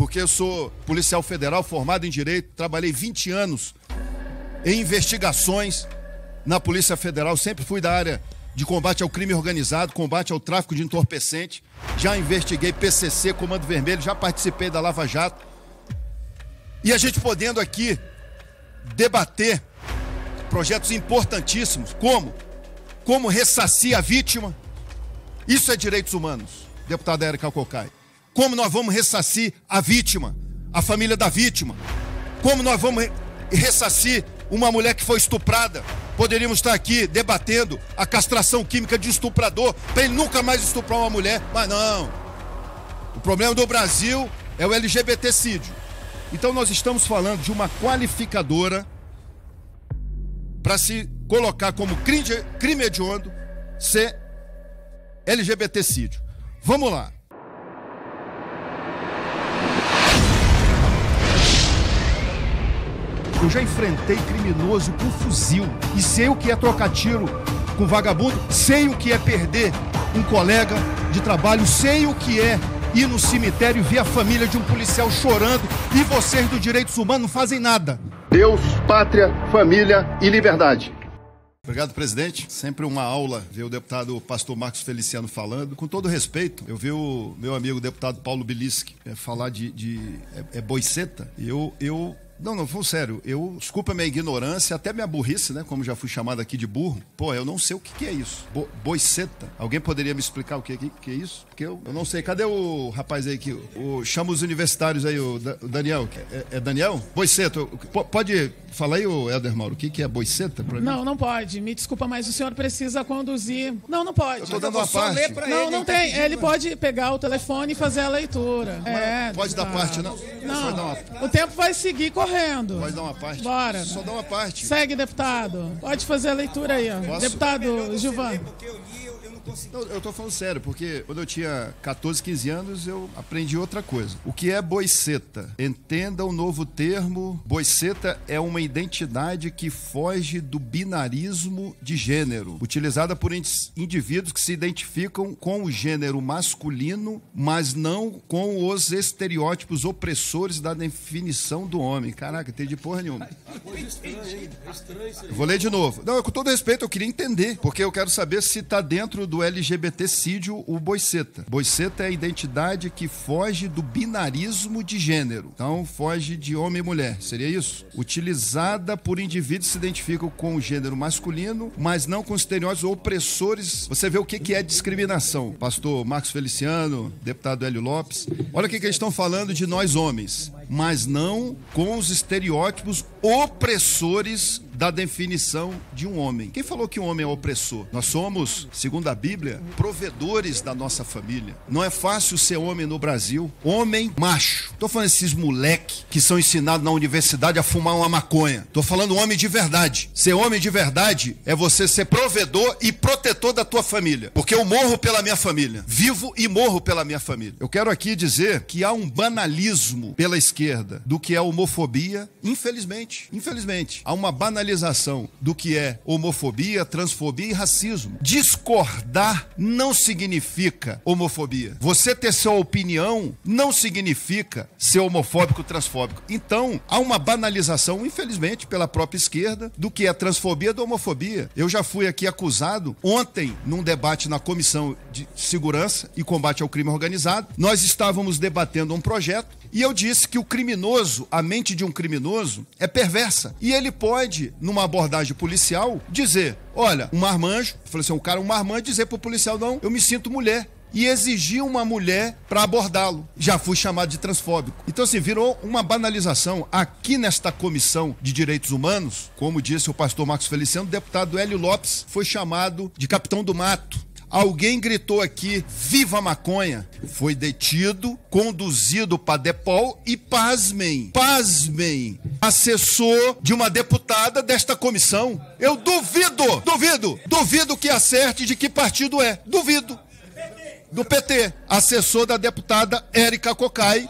porque eu sou policial federal formado em direito, trabalhei 20 anos em investigações na Polícia Federal, sempre fui da área de combate ao crime organizado, combate ao tráfico de entorpecente, já investiguei PCC, Comando Vermelho, já participei da Lava Jato. E a gente podendo aqui debater projetos importantíssimos, como como ressarcir a vítima. Isso é direitos humanos, deputada Érica Cocai. Como nós vamos ressarcir a vítima, a família da vítima? Como nós vamos ressarcir uma mulher que foi estuprada? Poderíamos estar aqui debatendo a castração química de um estuprador para ele nunca mais estuprar uma mulher, mas não. O problema do Brasil é o LGBTcídio. Então nós estamos falando de uma qualificadora para se colocar como crime, crime hediondo ser LGBTcídio. Vamos lá. Eu já enfrentei criminoso com fuzil e sei o que é trocar tiro com vagabundo, sei o que é perder um colega de trabalho, sei o que é ir no cemitério e ver a família de um policial chorando e vocês do Direitos Humanos não fazem nada. Deus, pátria, família e liberdade. Obrigado, presidente. Sempre uma aula ver o deputado pastor Marcos Feliciano falando. Com todo respeito, eu vi o meu amigo deputado Paulo Biliski é, falar de, de é, é boiceta. Eu, eu não, não, fui sério. Eu, desculpa a minha ignorância, até minha burrice, né? Como já fui chamado aqui de burro. Pô, eu não sei o que, que é isso. Bo boiceta. Alguém poderia me explicar o que, que, que é isso? Porque eu, eu não sei. Cadê o rapaz aí que. O, chama os universitários aí, o, da, o Daniel. É, é, Daniel? Boiceta. Pode falar aí, o Éder Mauro, o que, que é boiceta pra mim? Não, não pode. Me desculpa, mas o senhor precisa conduzir. Não, não pode. Eu tô dando eu uma parte. não, ele, não tá tem. Tá ele pode pegar o telefone e fazer a leitura. Mas é, pode dar parte, não? Não. não. O tempo vai seguir correndo correndo. Pode dar uma parte? Bora. Só dá uma parte. Segue, deputado. Pode fazer a leitura aí, ó. Posso? Deputado Gilvan conseguir. eu estou falando sério, porque quando eu tinha 14, 15 anos, eu aprendi outra coisa. O que é boiceta? Entenda o novo termo. Boiceta é uma identidade que foge do binarismo de gênero, utilizada por indivíduos que se identificam com o gênero masculino, mas não com os estereótipos opressores da definição do homem. Caraca, entendi porra nenhuma. Coisa estranho Vou ler de novo. Não, com todo respeito, eu queria entender, porque eu quero saber se está dentro do LGBTcídio, o boiceta. Boiceta é a identidade que foge do binarismo de gênero. Então, foge de homem e mulher. Seria isso? Utilizada por indivíduos que se identificam com o gênero masculino, mas não com estereótipos opressores. Você vê o que, é discriminação. Pastor Marcos Feliciano, deputado Hélio Lopes. Olha o que eles estão falando de nós homens, mas não com os estereótipos opressores da definição de um homem. Quem falou que um homem é opressor? Nós somos, segundo a Bíblia, provedores da nossa família. Não é fácil ser homem no Brasil. Homem macho. Tô falando esses moleque que são ensinados na universidade a fumar uma maconha. Tô falando homem de verdade. Ser homem de verdade é você ser provedor e protetor da tua família. Porque eu morro pela minha família. Vivo e morro pela minha família. Eu quero aqui dizer que há um banalismo pela esquerda do que é homofobia, infelizmente. Infelizmente. Há uma banalização criminalização do que é homofobia, transfobia e racismo. Discordar não significa homofobia. Você ter sua opinião não significa ser homofóbico, transfóbico. Então, há uma banalização, infelizmente, pela própria esquerda, do que é transfobia da homofobia. Eu já fui aqui acusado ontem, num debate na Comissão de Segurança e Combate ao Crime Organizado, nós estávamos debatendo um projeto e eu disse que o criminoso, a mente de um criminoso, é perversa. E ele pode numa abordagem policial, dizer: olha, um marmanjo, falou assim, o cara, é um marmanjo, dizer pro policial: não, eu me sinto mulher. E exigir uma mulher para abordá-lo. Já fui chamado de transfóbico. Então, assim, virou uma banalização. Aqui nesta comissão de direitos humanos, como disse o pastor Marcos Feliciano, o deputado Hélio Lopes foi chamado de capitão do mato. Alguém gritou aqui, viva a maconha! Foi detido, conduzido para Depol e pasmem, pasmem! assessor de uma deputada desta comissão. Eu duvido, duvido, duvido que acerte de que partido é. Duvido. Do PT, assessor da deputada Érica Cocai,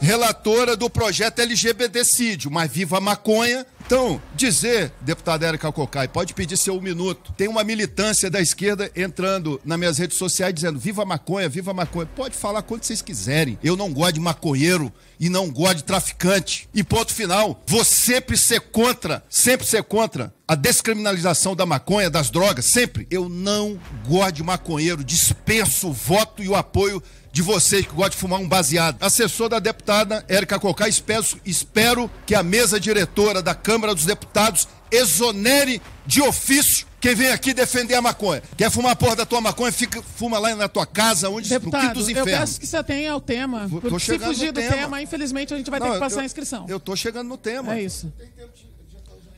relatora do projeto LGBTcídio, mas viva a maconha, então, dizer, deputada Érica Cocai, pode pedir seu um minuto. Tem uma militância da esquerda entrando nas minhas redes sociais dizendo: viva maconha, viva maconha. Pode falar quando vocês quiserem. Eu não gosto de maconheiro e não gosto de traficante. E ponto final. Vou sempre ser contra, sempre ser contra a descriminalização da maconha, das drogas, sempre. Eu não gosto de maconheiro, dispenso o voto e o apoio de vocês que gostam de fumar um baseado. Assessor da deputada Érica Cocá, espero, espero que a mesa diretora da Câmara dos Deputados exonere de ofício quem vem aqui defender a maconha. Quer fumar a porra da tua maconha, fica, fuma lá na tua casa, onde Deputado, no quinto dos infernos. Eu peço que você tenha o tema. Tô porque se fugir do tema. tema. infelizmente a gente vai não, ter que passar eu, a inscrição. Eu tô chegando no tema. É isso. Tem tempo de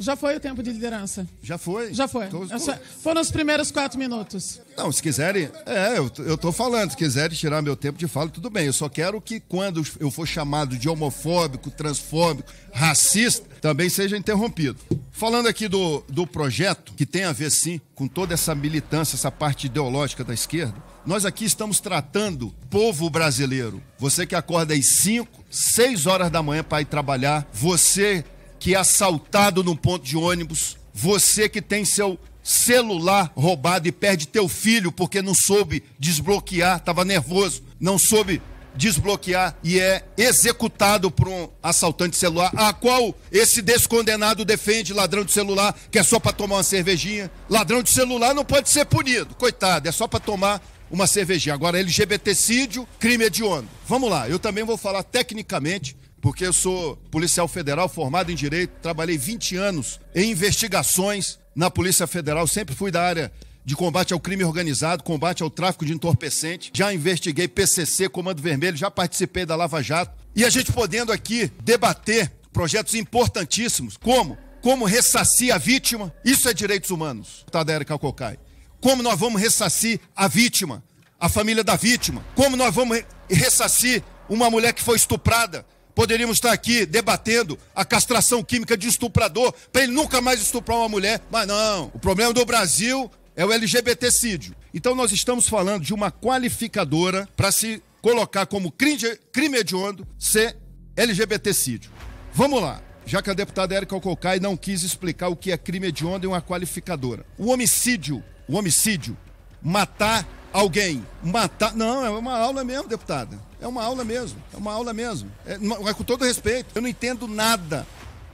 já foi o tempo de liderança. Já foi? Já foi. Tô... Então, essa, é foram os primeiros quatro minutos. Não, se quiserem, é, eu, eu tô falando, se quiserem tirar meu tempo de fala, tudo bem. Eu só quero que quando eu for chamado de homofóbico, transfóbico, racista, também seja interrompido. Falando aqui do, do projeto, que tem a ver sim com toda essa militância, essa parte ideológica da esquerda, nós aqui estamos tratando povo brasileiro. Você que acorda às 5, 6 horas da manhã para ir trabalhar, você que é assaltado num ponto de ônibus, você que tem seu celular roubado e perde teu filho porque não soube desbloquear, estava nervoso, não soube desbloquear e é executado por um assaltante celular, a qual esse descondenado defende ladrão de celular que é só para tomar uma cervejinha. Ladrão de celular não pode ser punido, coitado, é só para tomar uma cervejinha. Agora, LGBTcídio, crime hediondo. Vamos lá, eu também vou falar tecnicamente porque eu sou policial federal formado em direito, trabalhei 20 anos em investigações na Polícia Federal, sempre fui da área de combate ao crime organizado, combate ao tráfico de entorpecente, já investiguei PCC, Comando Vermelho, já participei da Lava Jato. E a gente podendo aqui debater projetos importantíssimos, como como ressarcir a vítima, isso é direitos humanos, Erika tá, Cocai. Como nós vamos ressarcir a vítima, a família da vítima? Como nós vamos ressarcir uma mulher que foi estuprada, Poderíamos estar aqui debatendo a castração química de estuprador, para ele nunca mais estuprar uma mulher. Mas não, o problema do Brasil é o LGBTcídio. Então nós estamos falando de uma qualificadora para se colocar como crime, crime hediondo ser LGBTcídio. Vamos lá. Já que a deputada Érica Alcocai não quis explicar o que é crime hediondo e uma qualificadora. O homicídio, o homicídio, matar alguém matar. Não, é uma aula mesmo, deputada. É uma aula mesmo. É uma aula mesmo. É, é com todo respeito. Eu não entendo nada,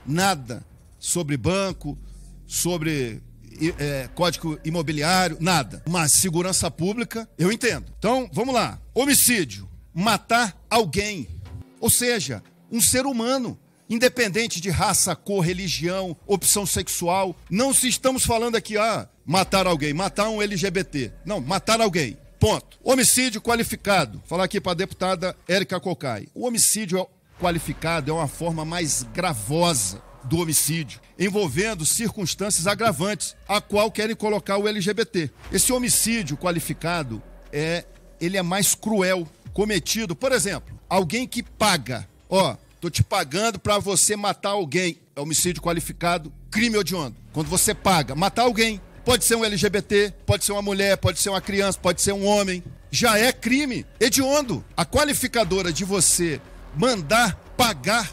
nada sobre banco, sobre é, código imobiliário, nada. Mas segurança pública, eu entendo. Então, vamos lá. Homicídio, matar alguém. Ou seja, um ser humano, independente de raça, cor, religião, opção sexual. Não se estamos falando aqui, ah, matar alguém, matar um LGBT. Não, matar alguém. Ponto. Homicídio qualificado. Falar aqui para a deputada Érica Cocai. O homicídio qualificado é uma forma mais gravosa do homicídio, envolvendo circunstâncias agravantes, a qual querem colocar o LGBT. Esse homicídio qualificado é ele é mais cruel cometido, por exemplo, alguém que paga, ó, tô te pagando para você matar alguém, é homicídio qualificado, crime hediondo. Quando você paga, matar alguém, Pode ser um LGBT, pode ser uma mulher, pode ser uma criança, pode ser um homem. Já é crime hediondo. A qualificadora de você mandar pagar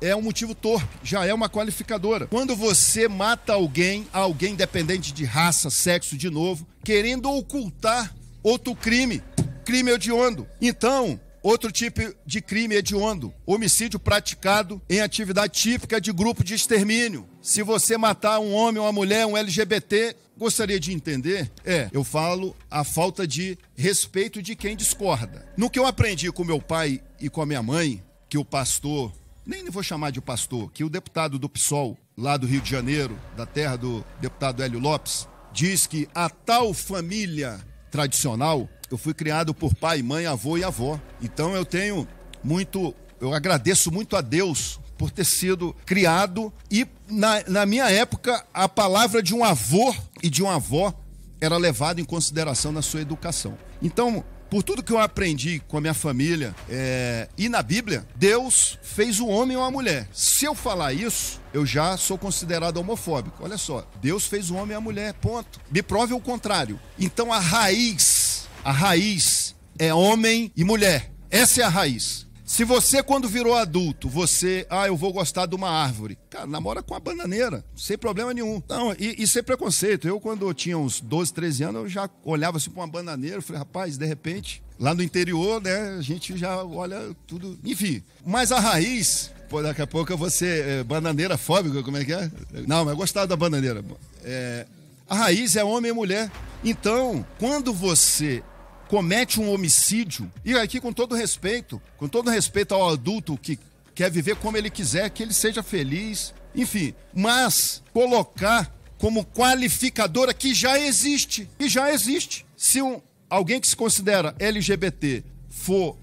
é um motivo torpe, já é uma qualificadora. Quando você mata alguém, alguém dependente de raça, sexo, de novo, querendo ocultar outro crime, crime hediondo. Então, outro tipo de crime hediondo, homicídio praticado em atividade típica de grupo de extermínio. Se você matar um homem, uma mulher, um LGBT, gostaria de entender é, eu falo a falta de respeito de quem discorda. No que eu aprendi com meu pai e com a minha mãe, que o pastor, nem vou chamar de pastor, que o deputado do PSOL, lá do Rio de Janeiro, da terra do deputado Hélio Lopes, diz que a tal família tradicional, eu fui criado por pai, mãe, avô e avó. Então eu tenho muito, eu agradeço muito a Deus por ter sido criado. E na, na minha época, a palavra de um avô e de uma avó era levada em consideração na sua educação. Então, por tudo que eu aprendi com a minha família é... e na Bíblia, Deus fez o homem e uma mulher. Se eu falar isso, eu já sou considerado homofóbico. Olha só, Deus fez o homem e a mulher, ponto. Me prove o contrário. Então a raiz, a raiz é homem e mulher. Essa é a raiz. Se você, quando virou adulto, você, ah, eu vou gostar de uma árvore. Cara, namora com a bananeira, sem problema nenhum. Não, e, e sem é preconceito. Eu, quando eu tinha uns 12, 13 anos, eu já olhava assim pra uma bananeira, falei, rapaz, de repente, lá no interior, né, a gente já olha tudo. Enfim. Mas a raiz, pô, daqui a pouco você é eh, bananeira fóbica, como é que é? Não, mas eu gostava da bananeira. É, a raiz é homem e mulher. Então, quando você comete um homicídio, e aqui com todo respeito, com todo respeito ao adulto que quer viver como ele quiser, que ele seja feliz, enfim, mas colocar como qualificadora que já existe, que já existe. Se um, alguém que se considera LGBT for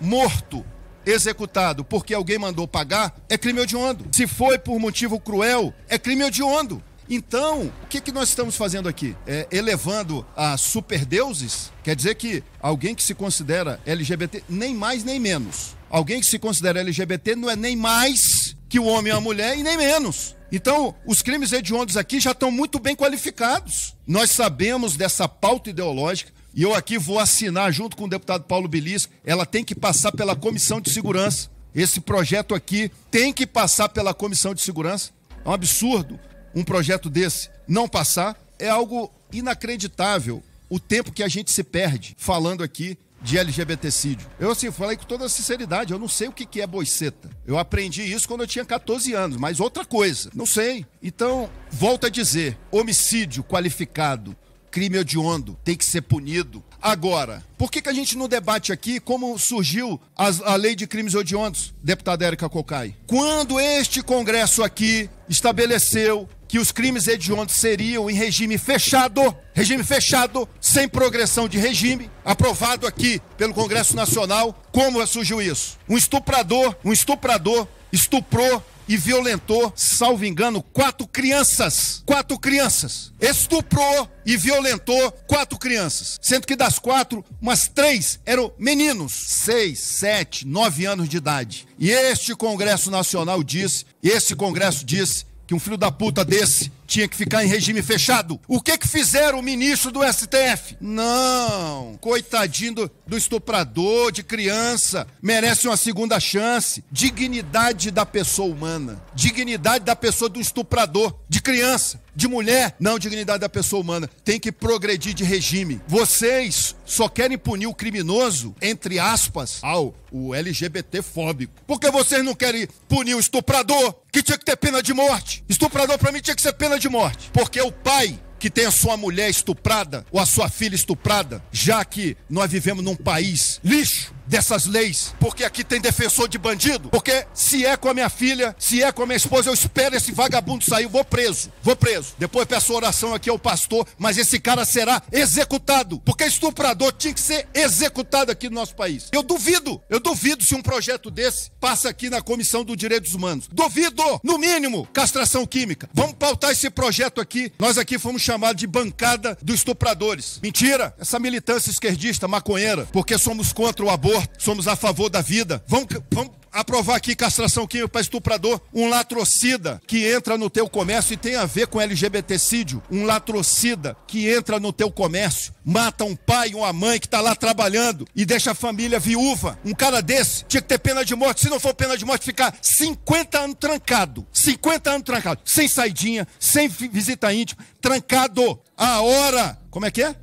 morto, executado porque alguém mandou pagar, é crime hediondo. Se foi por motivo cruel, é crime hediondo. Então, o que, que nós estamos fazendo aqui? É, elevando a superdeuses? Quer dizer que alguém que se considera LGBT, nem mais nem menos. Alguém que se considera LGBT não é nem mais que o homem ou a mulher e nem menos. Então, os crimes hediondos aqui já estão muito bem qualificados. Nós sabemos dessa pauta ideológica. E eu aqui vou assinar junto com o deputado Paulo Bilis, ela tem que passar pela Comissão de Segurança. Esse projeto aqui tem que passar pela Comissão de Segurança. É um absurdo um projeto desse não passar, é algo inacreditável o tempo que a gente se perde falando aqui de LGBTcídio. Eu assim, falei com toda sinceridade, eu não sei o que, é boiceta. Eu aprendi isso quando eu tinha 14 anos, mas outra coisa, não sei. Então, volto a dizer, homicídio qualificado, crime hediondo, tem que ser punido. Agora, por que, que a gente não debate aqui como surgiu a lei de crimes hediondos, deputada Érica Cocai? Quando este congresso aqui estabeleceu que os crimes hediondos seriam em regime fechado, regime fechado, sem progressão de regime, aprovado aqui pelo Congresso Nacional. Como surgiu isso? Um estuprador, um estuprador estuprou e violentou, salvo engano, quatro crianças. Quatro crianças. Estuprou e violentou quatro crianças. Sendo que das quatro, umas três eram meninos. Seis, sete, nove anos de idade. E este Congresso Nacional disse, esse Congresso disse que um filho da puta desse tinha que ficar em regime fechado. O que que fizeram o ministro do STF? Não, coitadinho do, do estuprador, de criança, merece uma segunda chance. Dignidade da pessoa humana, dignidade da pessoa do estuprador, de criança de mulher, não dignidade da pessoa humana. Tem que progredir de regime. Vocês só querem punir o criminoso, entre aspas, ao o LGBT fóbico. Porque vocês não querem punir o estuprador, que tinha que ter pena de morte. Estuprador para mim tinha que ser pena de de morte, porque o pai que tem a sua mulher estuprada ou a sua filha estuprada, já que nós vivemos num país lixo dessas leis, porque aqui tem defensor de bandido, porque se é com a minha filha, se é com a minha esposa, eu espero esse vagabundo sair, vou preso, vou preso. Depois peço oração aqui ao pastor, mas esse cara será executado, porque estuprador tinha que ser executado aqui no nosso país. Eu duvido, eu duvido se um projeto desse passa aqui na Comissão dos Direitos Humanos. Duvido, no mínimo, castração química. Vamos pautar esse projeto aqui. Nós aqui fomos chamados chamado de bancada dos estupradores. Mentira! Essa militância esquerdista, maconheira, porque somos contra o aborto, somos a favor da vida. Vamos, vamos aprovar aqui castração química é para estuprador, um latrocida que entra no teu comércio e tem a ver com LGBTcídio, um latrocida que entra no teu comércio, mata um pai, uma mãe que está lá trabalhando e deixa a família viúva. Um cara desse tinha que ter pena de morte, se não for pena de morte, ficar 50 anos trancado. 50 anos trancado, sem saidinha, sem visita íntima, trancado. A hora, como é que é?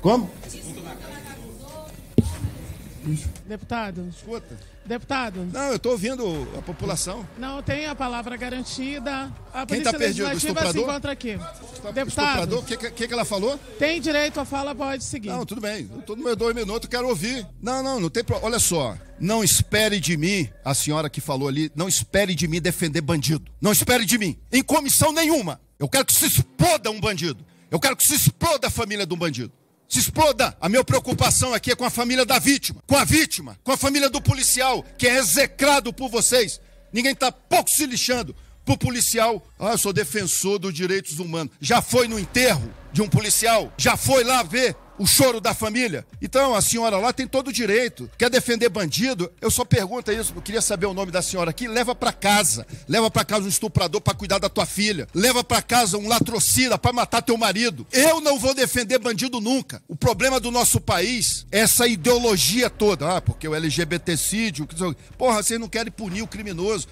Como? Deputado. Escuta. Deputado. Não, eu estou ouvindo a população. Não tem a palavra garantida. A Quem tá Polícia tá perdido, Legislativa se encontra aqui. Deputado. O que, que, que, ela falou? Tem direito à fala, pode seguir. Não, tudo bem. Eu tô no meu dois minutos, quero ouvir. Não, não, não tem problema. Olha só. Não espere de mim, a senhora que falou ali, não espere de mim defender bandido. Não espere de mim. Em comissão nenhuma. Eu quero que se exploda um bandido. Eu quero que se exploda a família de um bandido se exploda. A minha preocupação aqui é com a família da vítima, com a vítima, com a família do policial, que é execrado por vocês. Ninguém está pouco se lixando pro policial. Ah, eu sou defensor dos direitos humanos. Já foi no enterro de um policial? Já foi lá ver o choro da família. Então a senhora lá tem todo o direito. Quer defender bandido? Eu só pergunto isso, eu queria saber o nome da senhora aqui. Leva para casa. Leva para casa um estuprador para cuidar da tua filha. Leva para casa um latrocida para matar teu marido. Eu não vou defender bandido nunca. O problema do nosso país é essa ideologia toda. Ah, porque o LGBTcídio, porra, vocês não querem punir o criminoso.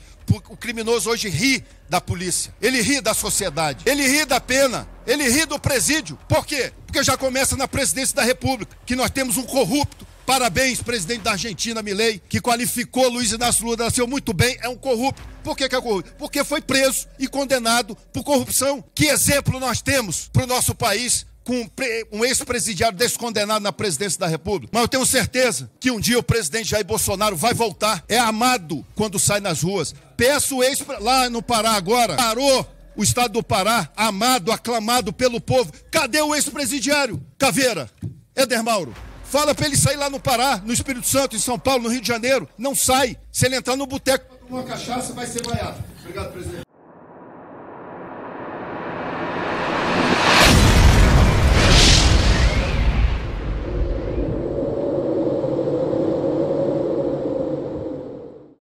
O criminoso hoje ri da polícia, ele ri da sociedade, ele ri da pena. Ele ri do presídio. Por quê? Porque já começa na presidência da República, que nós temos um corrupto. Parabéns, presidente da Argentina, Milei, que qualificou Luiz Inácio Lula da Silva muito bem, é um corrupto. Por que, que é corrupto? Porque foi preso e condenado por corrupção. Que exemplo nós temos para o nosso país com um ex-presidiário descondenado na presidência da República. Mas eu tenho certeza que um dia o presidente Jair Bolsonaro vai voltar. É amado quando sai nas ruas. Peço o ex lá no Pará agora. Parou o estado do Pará, amado, aclamado pelo povo. Cadê o ex-presidiário? Caveira, Éder Mauro. Fala para ele sair lá no Pará, no Espírito Santo, em São Paulo, no Rio de Janeiro. Não sai. Se ele entrar no boteco. Uma cachaça vai ser vaiado. Obrigado, presidente.